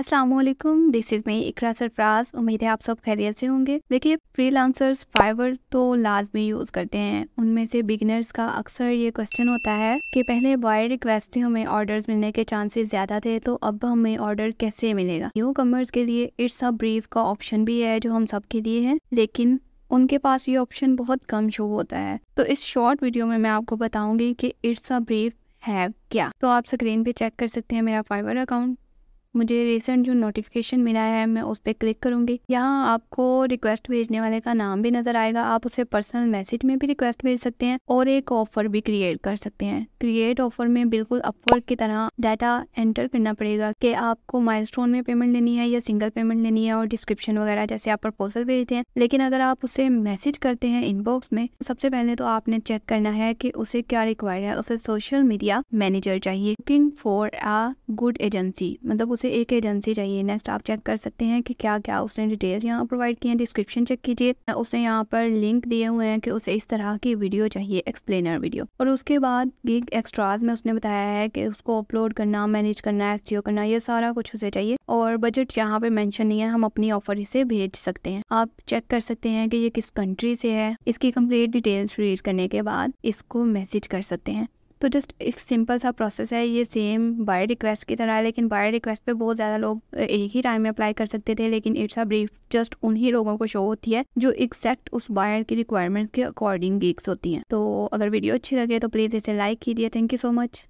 अस्सलाम वालेकुम this is me Iqra Sarfaraz उम्मीद है आप सब खैरियत से होंगे देखिए फ्रीलांसर्स फाइवर तो लाजमी यूज़ करते हैं उनमें से बिगिनर्स का अक्सर ये क्वेश्चन होता है कि पहले बॉय रिक्वेस्ट थे हमें ऑर्डर्स मिलने के चांसेस ज़्यादा थे तो अब हमें ऑर्डर कैसे मिलेगा न्यू कमर्स के लिए इट्स अ ब्रीफ का ऑप्शन भी है जो हम सब के लिए है लेकिन उनके पास ये ऑप्शन बहुत कम शो होता है तो इस शॉर्ट वीडियो में मैं आपको बताऊंगी कि इट्स अ ब्रीफ है क्या तो आप स्क्रीन पे चेक कर सकते हैं मेरा फाइवर अकाउंट मुझे रिसेंट जो नोटिफिकेशन मिला है मैं उस पर क्लिक करूँगी यहाँ आपको रिक्वेस्ट भेजने वाले का नाम भी नज़र आएगा आप उसे पर्सनल मैसेज में भी रिक्वेस्ट भेज सकते हैं और एक ऑफर भी क्रिएट कर सकते हैं क्रिएट ऑफर में बिल्कुल अपवर्क की तरह डाटा एंटर करना पड़ेगा कि आपको माइलस्टोन में पेमेंट लेनी है या सिंगल पेमेंट लेनी है और डिस्क्रिप्शन वगैरह जैसे आप प्रपोजल भेजते हैं लेकिन अगर आप उसे मैसेज करते हैं इनबॉक्स में सबसे पहले तो आपने चेक करना है कि उसे क्या रिक्वायर है उसे सोशल मीडिया मैनेजर चाहिए looking for a good agency मतलब उसे एक एजेंसी चाहिए नेक्स्ट आप चेक कर सकते हैं कि क्या क्या उसने डिटेल्स यहाँ प्रोवाइड की हैं डिस्क्रिप्शन चेक कीजिए उसने यहाँ पर लिंक दिए हुए हैं कि उसे इस तरह की वीडियो चाहिए एक्सप्लेनर वीडियो और उसके बाद गिग एक्स्ट्राज में उसने बताया है कि उसको अपलोड करना मैनेज करना एस करना ये सारा कुछ उसे चाहिए और बजट यहाँ पे मैंशन नहीं है हम अपनी ऑफर इसे भेज सकते हैं आप चेक कर सकते हैं कि ये किस कंट्री से है इसकी कम्प्लीट डिटेल्स रीड करने के बाद इसको मैसेज कर सकते हैं तो जस्ट एक सिंपल सा प्रोसेस है ये सेम बाय रिक्वेस्ट की तरह है लेकिन बाय रिक्वेस्ट पे बहुत ज़्यादा लोग एक ही टाइम में अप्लाई कर सकते थे लेकिन इट्स अ ब्रीफ जस्ट उन्हीं लोगों को शो होती है जो एग्जैक्ट उस बायर की रिक्वायरमेंट के अकॉर्डिंग गीक्स होती हैं तो अगर वीडियो अच्छी लगे तो प्लीज़ इसे लाइक कीजिए थैंक यू सो मच